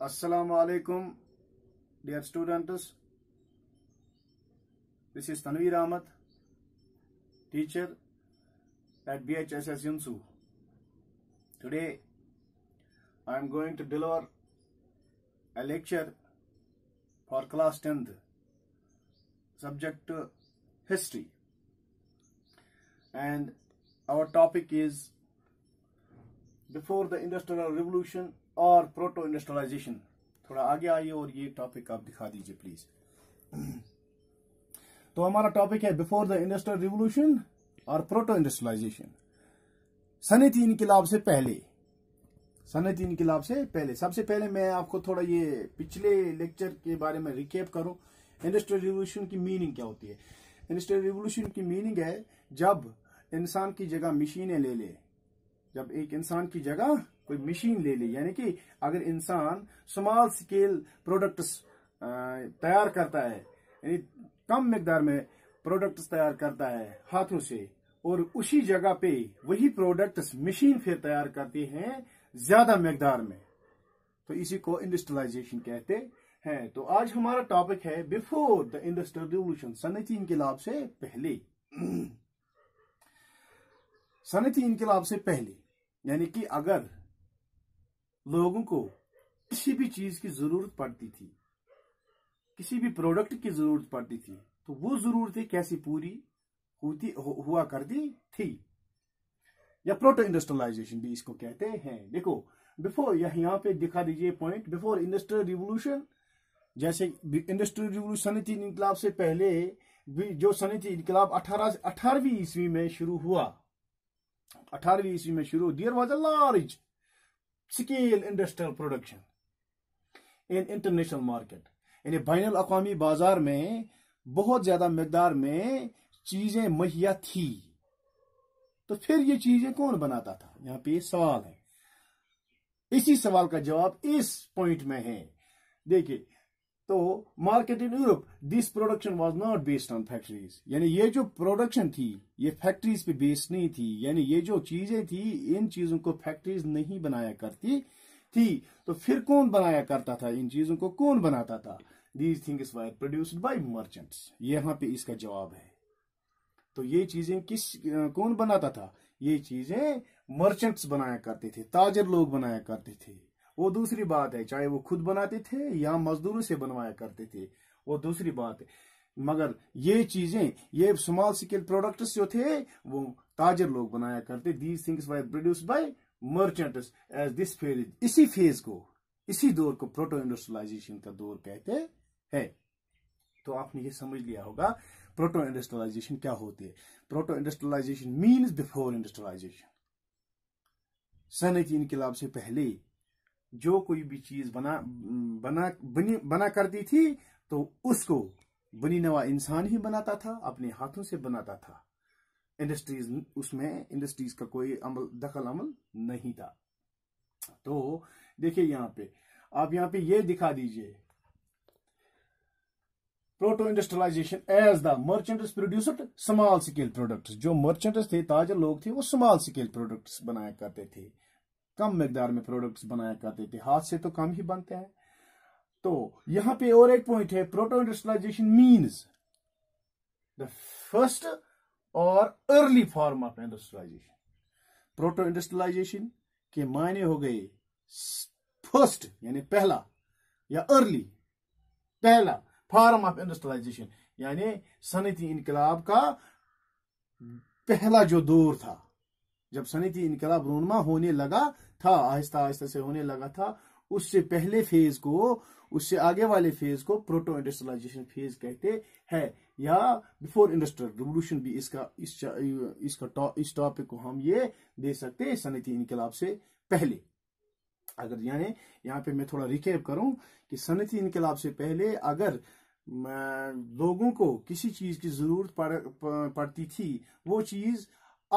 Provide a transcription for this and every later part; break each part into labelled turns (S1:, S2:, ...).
S1: Assalamu alaikum, dear students. This is Tanveer Ahmad, teacher at BHSS Yunsu. Today, I am going to deliver a lecture for class 10th, subject history. And our topic is before the industrial revolution और proto industrialisation थोड़ा आगे आइए और ये topic आप दिखा दीजिए please तो हमारा टॉपिक है बिफोर द इंडस्ट्रियल रिवोल्यूशन और प्रोटो इंडस्ट्रियलाइजेशन सनती इनकलाब से पहले सनती इनकलाब से पहले सबसे पहले मैं आपको थोड़ा ये पिछले लेक्चर के बारे में रिकेप करूं इंडस्ट्रियल रिवोल्यूशन की मीनिंग क्या होती है इंडस्ट्रियल रिवोल्यूशन की मीनिंग है जब इंसान की जगह मशीनें ले ले जब एक इंसान की जगह कोई मशीन ले ले यानी कि अगर इंसान स्मॉल स्केल प्रोडक्ट्स तैयार करता है यानी कम मकदार में प्रोडक्ट्स तैयार करता है हाथों से और उसी जगह पे वही प्रोडक्ट्स मशीन फिर तैयार करती हैं ज्यादा मकदार में तो इसी को इंडस्ट्रियलाइजेशन कहते हैं तो आज हमारा टॉपिक है बिफोर द इंडस्ट्रियल रिवोल्यूशन सनती इनकलाब से पहले सनती इनकलाब से पहले यानी कि अगर लोगों को किसी भी चीज की जरूरत पड़ती थी किसी भी प्रोडक्ट की जरूरत पड़ती थी तो वो जरूरतें कैसी पूरी होती हुआ करती थी या प्रोटो इंडस्ट्रियलाइजेशन भी इसको कहते हैं देखो बिफोर यहाँ पे दिखा दीजिए पॉइंट बिफोर इंडस्ट्रियल रिवोल्यूशन जैसे इंडस्ट्रियल रिवोल्यूशन सनती इनकलाब से पहले जो सनती इनकलाब अठारह अठारहवीं ईस्वी में शुरू हुआ अठारहवीं ईस्वी में शुरू there was a large scale industrial production in international market यानी बैन अवी बाजार में बहुत ज्यादा मकदार में चीजें मुहैया थी तो फिर ये चीजें कौन बनाता था यहां पे ये सवाल है इसी सवाल का जवाब इस पॉइंट में है देखिए तो market in Europe this production was not based on factories यानी ये जो प्रोडक्शन थी ये फैक्ट्रीज पे बेस्ड नहीं थी यानी ये जो चीजें थी इन चीजों को फैक्ट्रीज नहीं बनाया करती थी तो फिर कौन बनाया करता था इन चीजों को कौन बनाता था these things were produced by merchants यहां पे इसका जवाब है तो ये चीजें किस कौन बनाता था ये चीजें मर्चेंट्स बनाया करते थे ताजर लोग बनाया करते थे वो दूसरी बात है चाहे वो खुद बनाते थे या मजदूरों से बनवाया करते थे वो दूसरी बात है मगर ये चीजें ये स्मॉल स्केल प्रोडक्ट्स जो थे वो ताजर लोग बनाया करते these things were produce by merchants as this phase इसी फेज को इसी दौर को प्रोटो इंडस्ट्रियलाइजेशन का दौर कहते हैं तो आपने ये समझ लिया होगा प्रोटो इंडस्ट्रियलाइजेशन क्या होती है proto industrialisation means before industrialisation सनती इनकलाब से पहले जो कोई भी चीज बना बना बनी बना करती थी तो उसको बनी नवा इंसान ही बनाता था अपने हाथों से बनाता था इंडस्ट्रीज उसमें इंडस्ट्रीज का कोई अमल दखल अमल नहीं था तो देखिए यहाँ पे आप यहाँ पे ये दिखा दीजिए proto industrialisation as the merchant produced small scale products जो मर्चेंट्स थे ताजर लोग थे वो स्मॉल स्केल प्रोडक्ट्स बनाया करते थे कम मकदार में प्रोडक्ट्स बनाया करते थे हाथ से तो कम ही बनते हैं तो यहां पे और एक पॉइंट है proto industrialisation means the first और early form of industrialisation proto industrialisation के मायने हो गए फर्स्ट यानी पहला या अर्ली पहला फॉर्म ऑफ इंडस्ट्रियलाइजेशन यानी सनती इनकलाब का पहला जो दौर था जब सनती इनकलाब रोनमा होने लगा था आहिस्ता आहिस्ता से होने लगा था उससे पहले फेज को उससे आगे वाले फेज को प्रोटो इंडस्ट्रियलाइजेशन फेज कहते हैं या बिफोर इंडस्ट्रियल रिवोल्यूशन भी इसका इस इसका इस टॉपिक को हम ये दे सकते हैं सनती इनकलाब से पहले अगर यानी यहाँ पे मैं थोड़ा रिकेप करूं कि सनती इनकलाब से पहले अगर लोगों को किसी चीज की जरूरत पड़ती थी वो चीज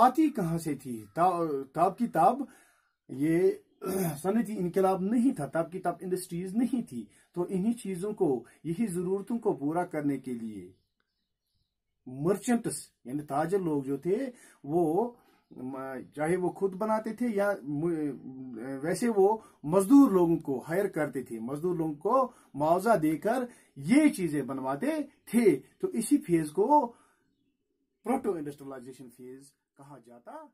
S1: आती कहां से थी तब ताब की ताब ये सनती इनकलाब नहीं था ताब की ताब इंडस्ट्रीज नहीं थी तो इन्हीं चीजों को यही जरूरतों को पूरा करने के लिए मर्चेंट्स यानी ताजर लोग जो थे वो चाहे वो खुद बनाते थे या वैसे वो मजदूर लोगों को हायर करते थे मजदूर लोगों को मुआवजा देकर ये चीजें बनवाते थे तो इसी फेज को प्रोटो इंडस्ट्रियलाइजेशन फेज कहा जाता